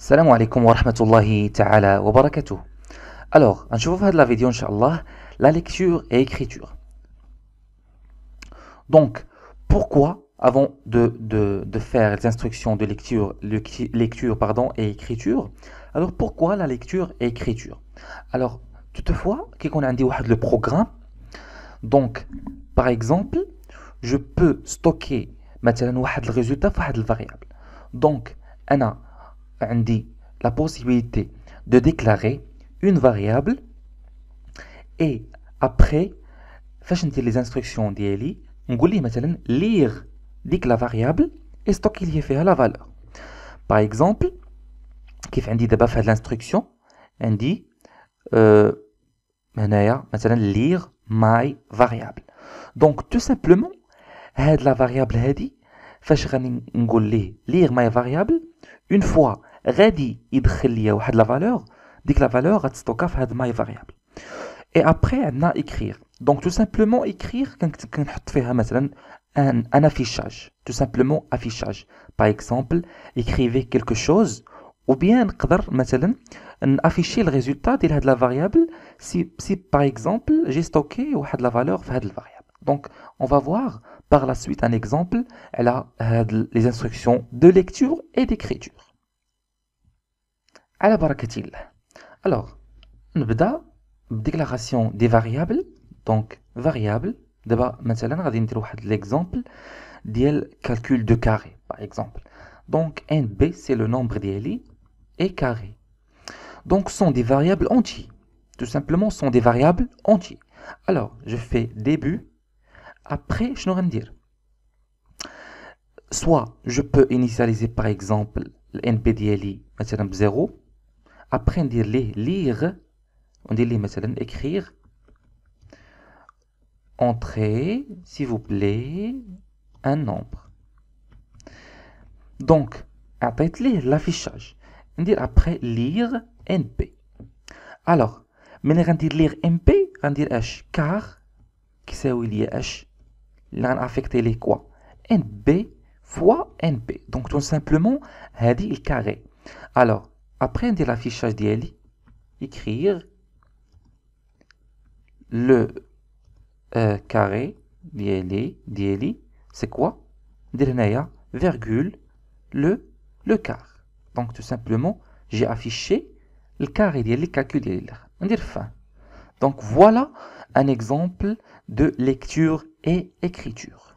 السلام wa rahmatullahi ta'ala wa barakatuh Alors, on va voir dans la vidéo, Inch'Allah, la lecture et écriture. Donc, pourquoi, avant de, de, de faire les instructions de lecture, lecture pardon, et écriture, alors pourquoi la lecture et écriture Alors, toutefois, qu'on a le programme, donc, par exemple, je peux stocker maintenant le résultat dans une variable. Donc, on a عندي la possibilité de déclarer une variable et après فاش les instructions ديالي نقول ليه maintenant lire la variable et stocker la valeur par exemple كيف dit دابا في l'instruction عندي euh, lire my variable donc tout simplement هاد la variable هادي فاش غادي lire ma variable une fois ready يدخل ليا valeur لا فالور ديك لا فالور variable. variable. Et après, فاريابل écrire. Donc, tout simplement écrire on hein, un, un affichage, tout simplement affichage. Par exemple, écrivez quelque chose ou bien afficher le résultat de la variable si, si par exemple j'ai stocké ou la valeur de la variable. Donc on va voir par la suite un exemple, elle a euh, les instructions de lecture et d'écriture. Alors, nous déclaration des variables variables. variables. variable. variables. Maintenant, دابا مثلا غادي ندير واحد l'exemple ديال calcul Donc NB, c'est le nombre d'ILI, et carré. Donc ce sont des variables entiers. Tout simplement, ce sont des variables entiers. Alors, je fais début. Après, je n'aurai dire. Soit je peux initialiser par exemple le par exemple, 0. Après, apprendre les lire, on dit مثلا écrire, entrez, s'il vous plaît, un nombre. Donc, lire l'affichage. On dit après lire NP. Alors, maintenant on lire np on dit H, car, qui c'est où il y a H, a affecté les quoi np fois NP. Donc tout simplement, dit le carré. Alors, après l'affichage d'eli, écrire le euh, carré d'eli. c'est quoi Dernaya. virgule, le, le quart. Donc tout simplement, j'ai affiché le carré d'eli calculé. On dit fin. Donc voilà un exemple de lecture et écriture.